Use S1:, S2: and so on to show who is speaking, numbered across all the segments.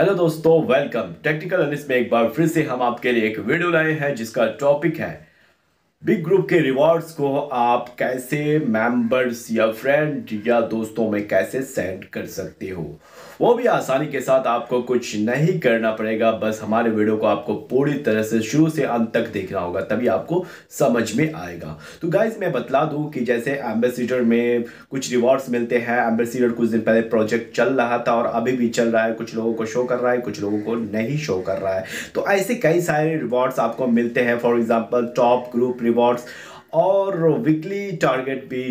S1: Hello दोस्तों welcome technical में एक बार फिर से हम आपके लिए एक वीडियो लाए हैं जिसका टॉपिक है बिग ग्रुप के रिवॉर्ड्स को आप कैसे मेंबर्स या फ्रेंड या दोस्तों में कैसे सेंड कर सकते हो वो भी आसानी के साथ आपको कुछ नहीं करना पड़ेगा बस हमारे वीडियो को आपको पूरी तरह से शुरू से अंत तक देखना होगा तभी आपको समझ में आएगा तो गाइज मैं बतला दूं कि जैसे एम्बेसिडर में कुछ रिवॉर्ड्स मिलते हैं एम्बेसिडर कुछ दिन पहले प्रोजेक्ट चल रहा था और अभी भी चल रहा है कुछ लोगों को शो कर रहा है कुछ लोगों को नहीं शो कर रहा है तो ऐसे कई सारे रिवॉर्ड्स आपको मिलते हैं for example top group rewards और वीकली टारगेट भी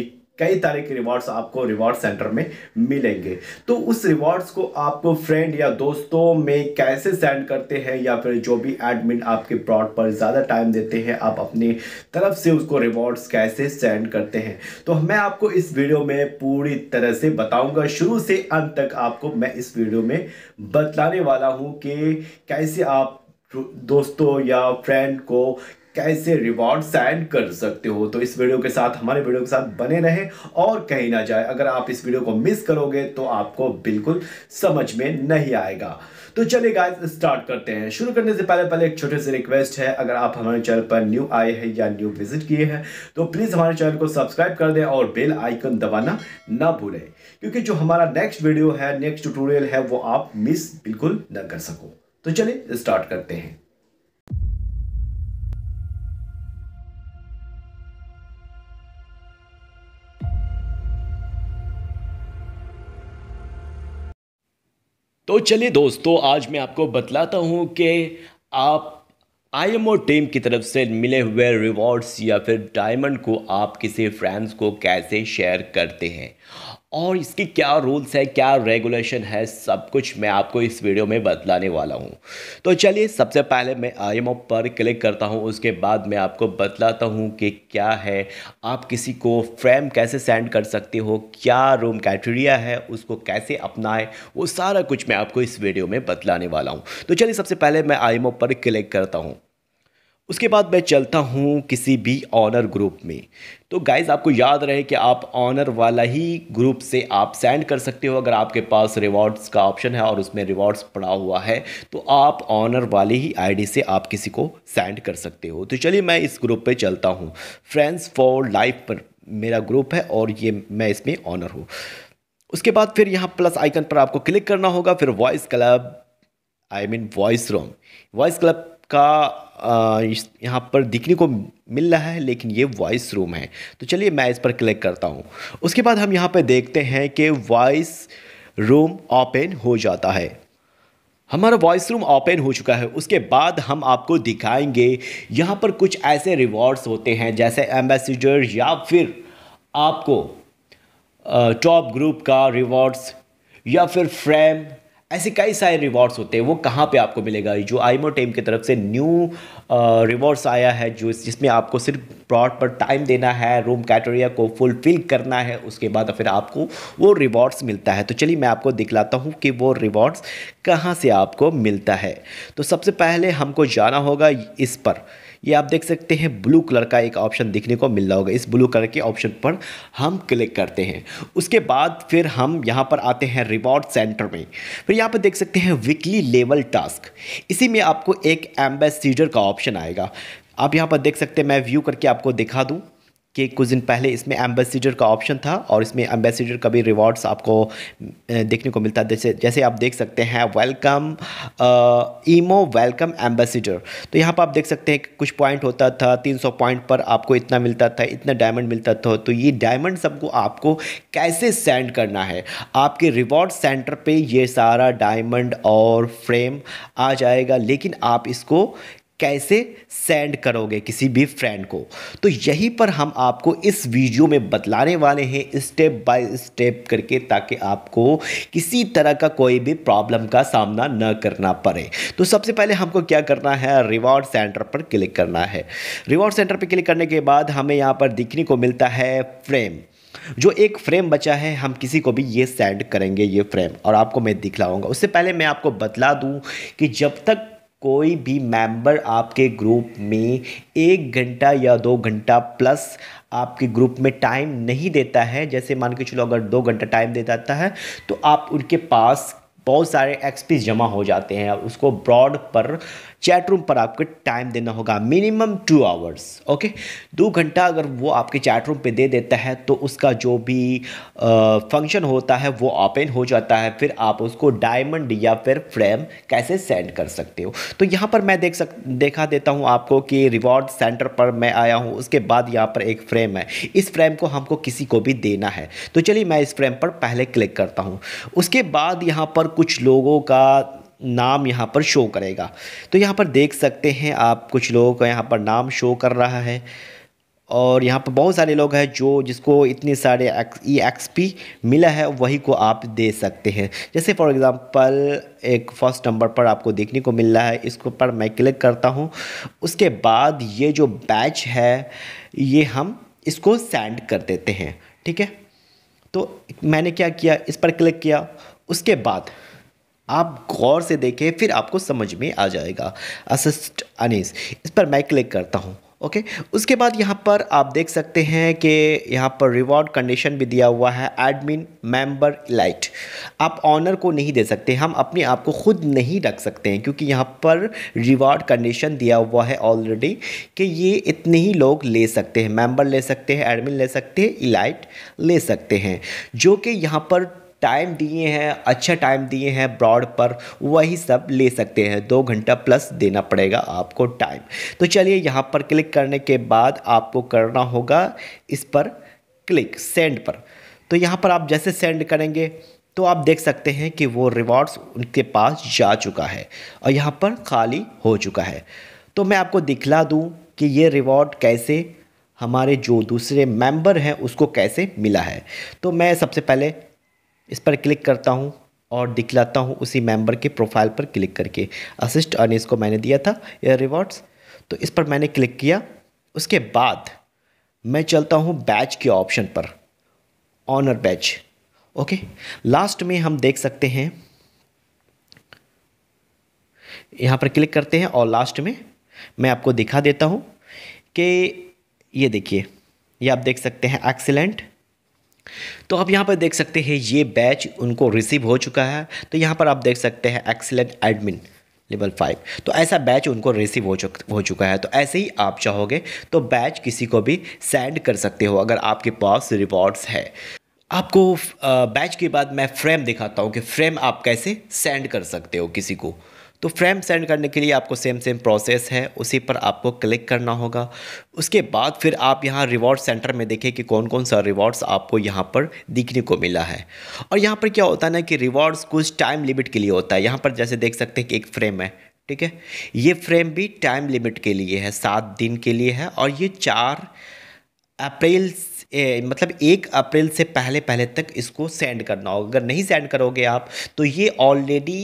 S1: कई तरह के रिवॉर्ड्स आपको रिवॉर्ड सेंटर में मिलेंगे तो उस रिवॉर्ड्स को आप फ्रेंड या दोस्तों में कैसे सेंड करते हैं या फिर जो भी एडमिन आपके ब्रॉड पर ज़्यादा टाइम देते हैं आप अपनी तरफ से उसको रिवॉर्ड्स कैसे सेंड करते हैं तो मैं आपको इस वीडियो में पूरी तरह से बताऊंगा शुरू से अंत तक आपको मैं इस वीडियो में बताने वाला हूँ कि कैसे आप दोस्तों या फ्रेंड को कैसे रिवॉर्ड एंड कर सकते हो तो इस वीडियो के साथ हमारे वीडियो के साथ बने रहे और कहीं ना जाए अगर आप इस वीडियो को मिस करोगे तो आपको बिल्कुल समझ में नहीं आएगा तो चलिए गाइस स्टार्ट करते हैं शुरू करने से पहले पहले एक छोटे से रिक्वेस्ट है अगर आप हमारे चैनल पर न्यू आए हैं या न्यू विजिट किए हैं तो प्लीज़ हमारे चैनल को सब्सक्राइब कर दें और बेल आइकन दबाना ना भूलें क्योंकि जो हमारा नेक्स्ट वीडियो है नेक्स्ट ट्यूटोरियल है वो आप मिस बिल्कुल ना कर सको तो चलिए स्टार्ट करते हैं तो चलिए दोस्तों आज मैं आपको बतलाता हूँ कि आप आई एम ओ टीम की तरफ से मिले हुए रिवॉर्ड्स या फिर डायमंड को आप किसी फ्रेंड्स को कैसे शेयर करते हैं और इसके क्या रूल्स है क्या रेगुलेशन है सब कुछ मैं आपको इस वीडियो में बतलाने वाला हूँ तो चलिए सबसे पहले मैं आई पर क्लिक करता हूँ उसके बाद मैं आपको बतलाता हूँ कि क्या है आप किसी को फ्रेम कैसे सेंड कर सकते हो क्या रूम क्राइटेरिया है उसको कैसे अपनाएं वो सारा कुछ मैं आपको इस वीडियो में बतलाने वाला हूँ तो चलिए सबसे पहले मैं आई पर क्लिक करता हूँ उसके बाद मैं चलता हूँ किसी भी ऑनर ग्रुप में तो गाइज़ आपको याद रहे कि आप ऑनर वाला ही ग्रुप से आप सेंड कर सकते हो अगर आपके पास रिवॉर्ड्स का ऑप्शन है और उसमें रिवॉर्ड्स पड़ा हुआ है तो आप ऑनर वाले ही आईडी से आप किसी को सेंड कर सकते हो तो चलिए मैं इस ग्रुप पे चलता हूँ फ्रेंड्स फॉर लाइफ पर मेरा ग्रुप है और ये मैं इसमें ऑनर हूँ उसके बाद फिर यहाँ प्लस आइकन पर आपको क्लिक करना होगा फिर voice club I mean voice room voice club का यहाँ पर दिखने को मिल रहा है लेकिन ये वॉइस रूम है तो चलिए मैं इस पर क्लिक करता हूँ उसके बाद हम यहाँ पर देखते हैं कि वॉइस रूम ओपन हो जाता है हमारा वॉइस रूम ओपन हो चुका है उसके बाद हम आपको दिखाएंगे यहाँ पर कुछ ऐसे रिवॉर्ड्स होते हैं जैसे एम्बेसडर या फिर आपको टॉप ग्रुप का रिवॉर्ड्स या फिर फ्रेम ऐसे कई सारे रिवॉर्ड्स होते हैं वो कहाँ पे आपको मिलेगा जो आईमो टेम की तरफ से न्यू रिवॉर्ड्स आया है जो जिसमें आपको सिर्फ प्लॉट पर टाइम देना है रूम कैटेरिया को फुलफिल करना है उसके बाद फिर आपको वो रिवॉर्ड्स मिलता है तो चलिए मैं आपको दिखलाता हूँ कि वो रिवॉर्ड्स कहाँ से आपको मिलता है तो सबसे पहले हमको जाना होगा इस पर ये आप देख सकते हैं ब्लू कलर का एक ऑप्शन देखने को मिल रहा होगा इस ब्लू कलर के ऑप्शन पर हम क्लिक करते हैं उसके बाद फिर हम यहाँ पर आते हैं रिवॉर्ड सेंटर में फिर यहाँ पर देख सकते हैं वीकली लेवल टास्क इसी में आपको एक एम्बेसीडर का ऑप्शन आएगा आप यहाँ पर देख सकते हैं मैं व्यू करके आपको दिखा दूँ कि कुछ दिन पहले इसमें एम्बेसिडर का ऑप्शन था और इसमें एम्बेसिडर का भी रिवॉर्ड्स आपको देखने को मिलता है जैसे जैसे आप देख सकते हैं वेलकम ईमो वेलकम एम्बेसिडर तो यहाँ पर आप देख सकते हैं कुछ पॉइंट होता था 300 पॉइंट पर आपको इतना मिलता था इतना डायमंड मिलता था तो ये डायमंड सबको आपको कैसे सेंड करना है आपके रिवॉर्ड सेंटर पर ये सारा डायमंड और फ्रेम आ जाएगा लेकिन आप इसको कैसे सेंड करोगे किसी भी फ्रेंड को तो यहीं पर हम आपको इस वीडियो में बतलाने वाले हैं स्टेप बाय स्टेप करके ताकि आपको किसी तरह का कोई भी प्रॉब्लम का सामना न करना पड़े तो सबसे पहले हमको क्या करना है रिवॉर्ड सेंटर पर क्लिक करना है रिवॉर्ड सेंटर पर क्लिक करने के बाद हमें यहाँ पर दिखने को मिलता है फ्रेम जो एक फ्रेम बचा है हम किसी को भी ये सेंड करेंगे ये फ्रेम और आपको मैं दिखलाऊंगा उससे पहले मैं आपको बतला दूं कि जब तक कोई भी मेंबर आपके ग्रुप में एक घंटा या दो घंटा प्लस आपके ग्रुप में टाइम नहीं देता है जैसे मान के चलो अगर दो घंटा टाइम दे जाता है तो आप उनके पास बहुत सारे एक्सपीस जमा हो जाते हैं उसको ब्रॉड पर चैट रूम पर आपको टाइम देना होगा मिनिमम टू आवर्स ओके दो घंटा अगर वो आपके चैट रूम पे दे देता है तो उसका जो भी फंक्शन होता है वो ओपन हो जाता है फिर आप उसको डायमंड या फिर फ्रेम कैसे सेंड कर सकते हो तो यहाँ पर मैं देख सक देखा देता हूँ आपको कि रिवॉर्ड सेंटर पर मैं आया हूँ उसके बाद यहाँ पर एक फ्रेम है इस फ्रेम को हमको किसी को भी देना है तो चलिए मैं इस फ्रेम पर पहले क्लिक करता हूँ उसके बाद यहाँ पर कुछ लोगों का नाम यहाँ पर शो करेगा तो यहाँ पर देख सकते हैं आप कुछ लोगों का यहाँ पर नाम शो कर रहा है और यहाँ पर बहुत सारे लोग हैं जो जिसको इतने सारे ई एक्स पी मिला है वही को आप दे सकते हैं जैसे फॉर एग्ज़ाम्पल एक फर्स्ट नंबर पर आपको देखने को मिल रहा है इसके ऊपर मैं क्लिक करता हूँ उसके बाद ये जो बैच है ये हम इसको सेंड कर देते हैं ठीक है तो मैंने क्या किया इस पर क्लिक किया उसके बाद आप गौर से देखें फिर आपको समझ में आ जाएगा असिस्ट अनीस इस पर मैं क्लिक करता हूँ ओके okay? उसके बाद यहाँ पर आप देख सकते हैं कि यहाँ पर रिवॉर्ड कंडीशन भी दिया हुआ है एडमिन मेंबर लाइट आप ऑनर को नहीं दे सकते हम अपने आप को खुद नहीं रख सकते हैं क्योंकि यहाँ पर रिवॉर्ड कंडीशन दिया हुआ है ऑलरेडी कि ये इतने ही लोग ले सकते हैं मेंबर ले सकते हैं एडमिन ले सकते हैं इलाइट ले सकते हैं जो कि यहाँ पर टाइम दिए हैं अच्छा टाइम दिए हैं ब्रॉड पर वही सब ले सकते हैं दो घंटा प्लस देना पड़ेगा आपको टाइम तो चलिए यहाँ पर क्लिक करने के बाद आपको करना होगा इस पर क्लिक सेंड पर तो यहाँ पर आप जैसे सेंड करेंगे तो आप देख सकते हैं कि वो रिवॉर्ड्स उनके पास जा चुका है और यहाँ पर खाली हो चुका है तो मैं आपको दिखला दूँ कि ये रिवॉर्ड कैसे हमारे जो दूसरे मेंबर हैं उसको कैसे मिला है तो मैं सबसे पहले इस पर क्लिक करता हूँ और दिखलाता हूँ उसी मेंबर के प्रोफाइल पर क्लिक करके असिस्ट अर्न इसको मैंने दिया था या रिवॉर्ड्स तो इस पर मैंने क्लिक किया उसके बाद मैं चलता हूँ बैच के ऑप्शन पर ऑनर बैच ओके लास्ट में हम देख सकते हैं यहाँ पर क्लिक करते हैं और लास्ट में मैं आपको दिखा देता हूँ कि ये देखिए ये आप देख सकते हैं एक्सीलेंट तो आप यहाँ पर देख सकते हैं ये बैच उनको रिसीव हो चुका है तो यहाँ पर आप देख सकते हैं एक्सेलेंट एडमिन लेवल फाइव तो ऐसा बैच उनको रिसीव हो चुक हो चुका है तो ऐसे ही आप चाहोगे तो बैच किसी को भी सेंड कर सकते हो अगर आपके पास रिवॉर्ड्स है आपको बैच के बाद मैं फ्रेम दिखाता हूँ कि फ्रेम आप कैसे सेंड कर सकते हो किसी को तो फ्रेम सेंड करने के लिए आपको सेम सेम प्रोसेस है उसी पर आपको क्लिक करना होगा उसके बाद फिर आप यहाँ रिवॉर्ड सेंटर में देखें कि कौन कौन सा रिवॉर्ड्स आपको यहाँ पर दिखने को मिला है और यहाँ पर क्या होता है ना कि रिवॉर्ड्स कुछ टाइम लिमिट के लिए होता है यहाँ पर जैसे देख सकते हैं कि एक फ्रेम है ठीक है ये फ्रेम भी टाइम लिमिट के लिए है सात दिन के लिए है और ये चार अप्रैल ए, मतलब एक अप्रैल से पहले पहले तक इसको सेंड करना होगा अगर नहीं सेंड करोगे आप तो ये ऑलरेडी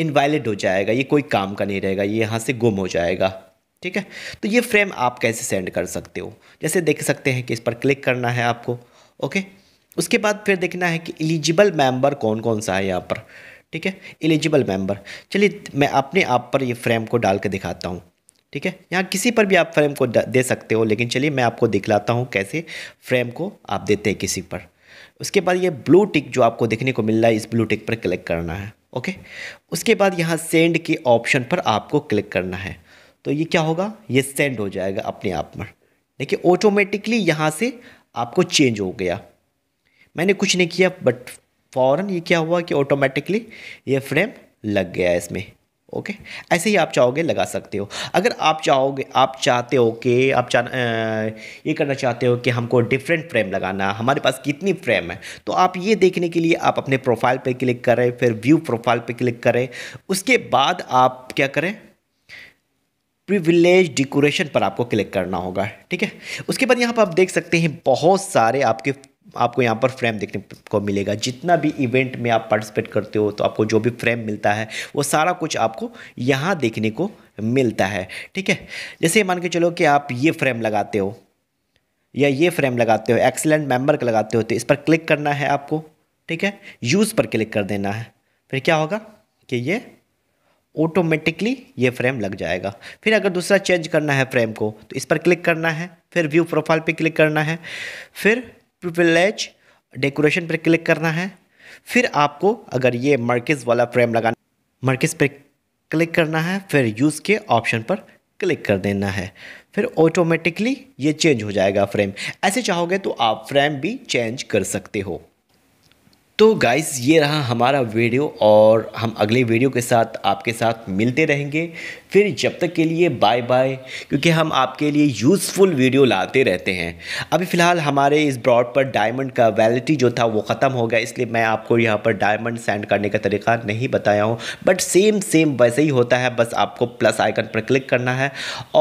S1: इनवैलिड हो जाएगा ये कोई काम का नहीं रहेगा ये यहाँ से गुम हो जाएगा ठीक है तो ये फ्रेम आप कैसे सेंड कर सकते हो जैसे देख सकते हैं कि इस पर क्लिक करना है आपको ओके उसके बाद फिर देखना है कि एलिजिबल मेंबर कौन कौन सा है यहाँ पर ठीक है एलिजिबल मेंबर चलिए मैं अपने आप पर ये फ्रेम को डाल के दिखाता हूँ ठीक है यहाँ किसी पर भी आप फ्रेम को दे सकते हो लेकिन चलिए मैं आपको दिखलाता हूँ कैसे फ्रेम को आप देते हैं किसी पर उसके बाद ये ब्लू टिक जो आपको देखने को मिल रहा है इस ब्लू टिक पर क्लिक करना है ओके उसके बाद यहाँ सेंड के ऑप्शन पर आपको क्लिक करना है तो ये क्या होगा ये सेंड हो जाएगा अपने आप में देखिए ऑटोमेटिकली यहाँ से आपको चेंज हो गया मैंने कुछ नहीं किया बट फ़ौरन ये क्या हुआ कि ऑटोमेटिकली ये फ्रेम लग गया इसमें ओके ऐसे ही आप चाहोगे लगा सकते हो अगर आप चाहोगे आप चाहते हो कि आप चाह ये करना चाहते हो कि हमको डिफरेंट फ्रेम लगाना हमारे पास कितनी फ्रेम है तो आप ये देखने के लिए आप अपने प्रोफाइल पे क्लिक करें फिर व्यू प्रोफाइल पे क्लिक करें उसके बाद आप क्या करें प्रिविलेज डिकोरेशन पर आपको क्लिक करना होगा ठीक है उसके बाद यहाँ पर आप देख सकते हैं बहुत सारे आपके आपको यहाँ पर फ्रेम देखने को मिलेगा जितना भी इवेंट में आप पार्टिसिपेट करते हो तो आपको जो भी फ्रेम मिलता है वो सारा कुछ आपको यहाँ देखने को मिलता है ठीक है जैसे मान के चलो कि आप ये फ्रेम लगाते हो या ये फ्रेम लगाते हो एक्सेलेंट मेंबर का लगाते हो तो इस पर क्लिक करना है आपको ठीक है यूज़ पर क्लिक कर देना है फिर क्या होगा कि ये ऑटोमेटिकली ये फ्रेम लग जाएगा फिर अगर दूसरा चेंज करना है फ्रेम को तो इस पर क्लिक करना है फिर व्यू प्रोफाइल पे क्लिक करना है फिर प्रिविलेज डेकोरेशन पर क्लिक करना है फिर आपको अगर ये मर्किस वाला फ्रेम लगाना मर्किस पर क्लिक करना है फिर यूज़ के ऑप्शन पर क्लिक कर देना है फिर ऑटोमेटिकली ये चेंज हो जाएगा फ्रेम ऐसे चाहोगे तो आप फ्रेम भी चेंज कर सकते हो तो गाइस ये रहा हमारा वीडियो और हम अगले वीडियो के साथ आपके साथ मिलते रहेंगे फिर जब तक के लिए बाय बाय क्योंकि हम आपके लिए यूज़फुल वीडियो लाते रहते हैं अभी फ़िलहाल हमारे इस ब्रॉड पर डायमंड का वैलिटी जो था वो ख़त्म हो गया इसलिए मैं आपको यहाँ पर डायमंड सेंड करने का तरीका नहीं बताया हूँ बट सेम सेम वैसे ही होता है बस आपको प्लस आइकन पर क्लिक करना है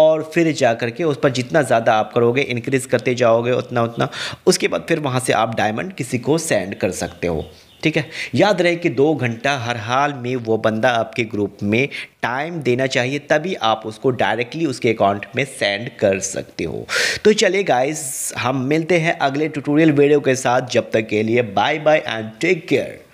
S1: और फिर जा करके उस पर जितना ज़्यादा आप करोगे इनक्रीज़ करते जाओगे उतना उतना उसके बाद फिर वहाँ से आप डायमंड किसी को सेंड कर सकते हो ठीक है याद रहे कि दो घंटा हर हाल में वो बंदा आपके ग्रुप में टाइम देना चाहिए तभी आप उसको डायरेक्टली उसके अकाउंट में सेंड कर सकते हो तो चलिए गाइस हम मिलते हैं अगले ट्यूटोरियल वीडियो के साथ जब तक के लिए bye bye and take care